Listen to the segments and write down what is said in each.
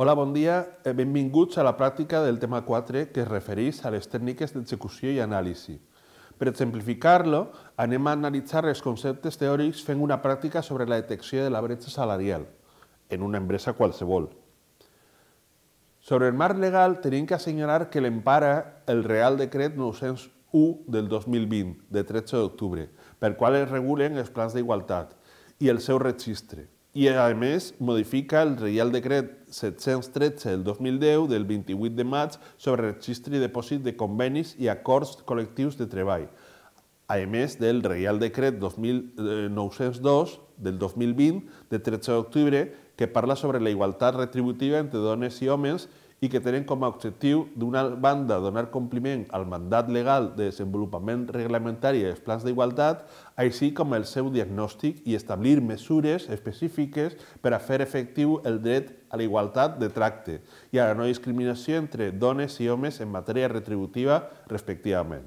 Hola, bon dia. Eh, benvinguts a la pràctica del tema 4 que es refereix a les tècniques d'execució i anàlisi. Per exemplificar-lo, anem a analitzar els conceptes teòrics fent una pràctica sobre la detecció de la bretxa salarial en una empresa qualsevol. Sobre el marc legal, tenim que assenyalar que l'empara el Real Decret 901 del 2020, de 13 d'octubre, per qual es regulen els plans d'igualtat i el seu registre i, a més, modifica el Reial Decret 713 del 2010 del 28 de maig sobre registre i depòsit de convenis i acords col·lectius de treball, a més del Reial Decret 2902 eh, del 2020 de 13 d'octubre que parla sobre la igualtat retributiva entre dones i homes i que tenen com a objectiu, d'una banda, donar compliment al mandat legal de desenvolupament reglamentari dels plans d'igualtat, així com el seu diagnòstic i establir mesures específiques per a fer efectiu el dret a la igualtat de tracte i a la no discriminació entre dones i homes en matèria retributiva, respectivament.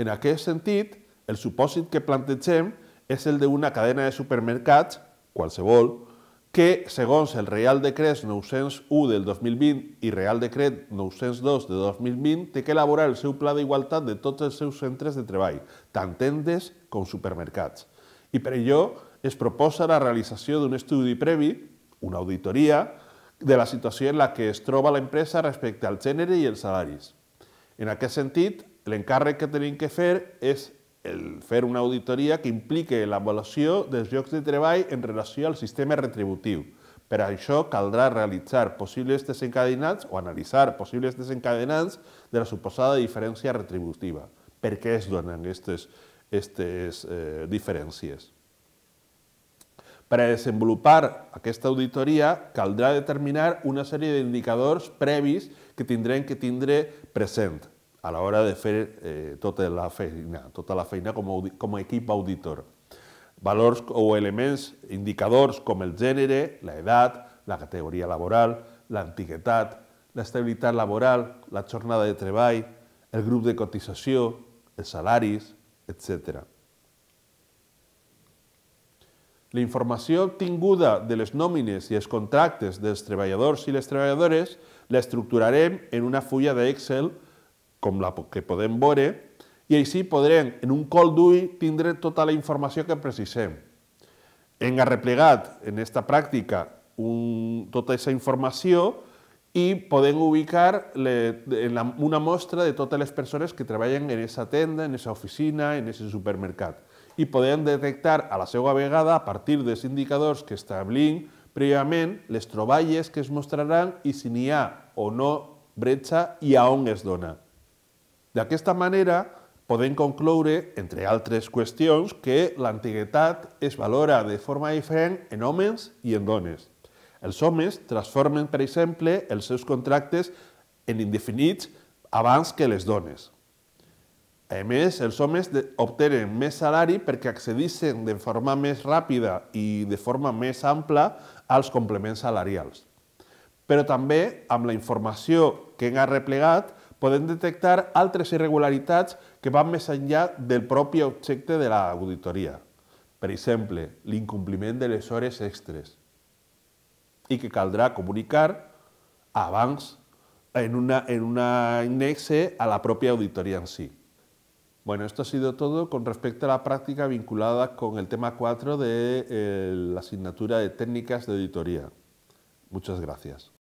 En aquest sentit, el supòsit que plantegem és el d'una cadena de supermercats, qualsevol, que, segons el Real Decret 901 del 2020 i Real Decret 902 de 2020, té que elaborar el seu pla d'igualtat de tots els seus centres de treball, tant tendes com supermercats. I per això es proposa la realització d'un estudi previ, una auditoria, de la situació en la que es troba l'empresa respecte al gènere i els salaris. En aquest sentit, l'encàrrec que tenim que fer és el fer una auditoria que implique l'avaluació dels llocs de treball en relació al sistema retributiu. Per això caldrà realitzar possibles desencadenants o analitzar possibles desencadenants de la suposada diferència retributiva. Per què es donen aquestes, aquestes eh, diferències? Per a desenvolupar aquesta auditoria caldrà determinar una sèrie d'indicadors previs que tindrem que tindre present a l'hora de fer eh, tota la feina, tota la feina com a, com a equip auditor. Valors o elements, indicadors com el gènere, l'edat, la categoria laboral, l'antiguetat, l'estabilitat laboral, la jornada de treball, el grup de cotització, els salaris, etc. La informació obtinguda de les nòmines i els contractes dels treballadors i les treballadores l'estructurarem en una fulla d'Excel de com la que podem veure, i així podrem, en un col d'ull, tindre tota la informació que precisem. Hem arreplegat en aquesta pràctica un, tota aquesta informació i podem ubicar le, en la, una mostra de totes les persones que treballen en aquesta tenda, en aquesta oficina, en aquest supermercat. I podem detectar a la seva vegada, a partir dels indicadors que establim prèviament, les troballes que es mostraran i si n'hi ha o no bretxa i a on es dona. D'aquesta manera, podem concloure, entre altres qüestions, que l'antiguitat es valora de forma diferent en homes i en dones. Els homes transformen, per exemple, els seus contractes en indefinits abans que les dones. A més, els homes obtenen més salari perquè accedissin de forma més ràpida i de forma més ampla als complements salarials. Però també, amb la informació que hem arreplegat, pueden detectar otras irregularidades que van más allá del propio objeto de la auditoría. Por ejemplo, el incumplimiento de lesores extras extres y que caldrá comunicar abans en una, en una inexe a la propia auditoría en sí. Bueno, esto ha sido todo con respecto a la práctica vinculada con el tema 4 de eh, la asignatura de técnicas de auditoría. Muchas gracias.